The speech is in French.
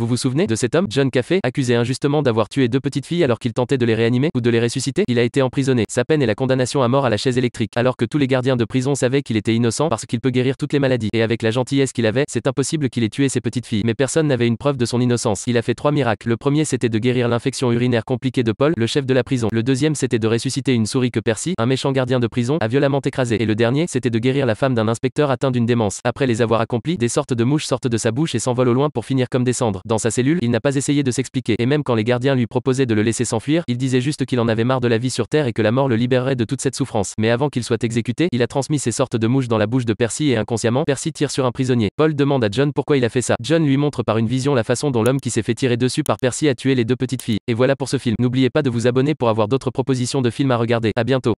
Vous vous souvenez de cet homme, John café, accusé injustement d'avoir tué deux petites filles alors qu'il tentait de les réanimer ou de les ressusciter Il a été emprisonné. Sa peine est la condamnation à mort à la chaise électrique, alors que tous les gardiens de prison savaient qu'il était innocent parce qu'il peut guérir toutes les maladies. Et avec la gentillesse qu'il avait, c'est impossible qu'il ait tué ses petites filles. Mais personne n'avait une preuve de son innocence. Il a fait trois miracles. Le premier c'était de guérir l'infection urinaire compliquée de Paul, le chef de la prison. Le deuxième c'était de ressusciter une souris que Percy, un méchant gardien de prison, a violemment écrasée. Et le dernier c'était de guérir la femme d'un inspecteur atteint d'une démence. Après les avoir accomplis, des sortes de mouches sortent de sa bouche et s'envolent au loin pour finir comme descendre. Dans sa cellule, il n'a pas essayé de s'expliquer, et même quand les gardiens lui proposaient de le laisser s'enfuir, il disait juste qu'il en avait marre de la vie sur Terre et que la mort le libérerait de toute cette souffrance. Mais avant qu'il soit exécuté, il a transmis ces sortes de mouches dans la bouche de Percy et inconsciemment, Percy tire sur un prisonnier. Paul demande à John pourquoi il a fait ça. John lui montre par une vision la façon dont l'homme qui s'est fait tirer dessus par Percy a tué les deux petites filles. Et voilà pour ce film. N'oubliez pas de vous abonner pour avoir d'autres propositions de films à regarder. À bientôt.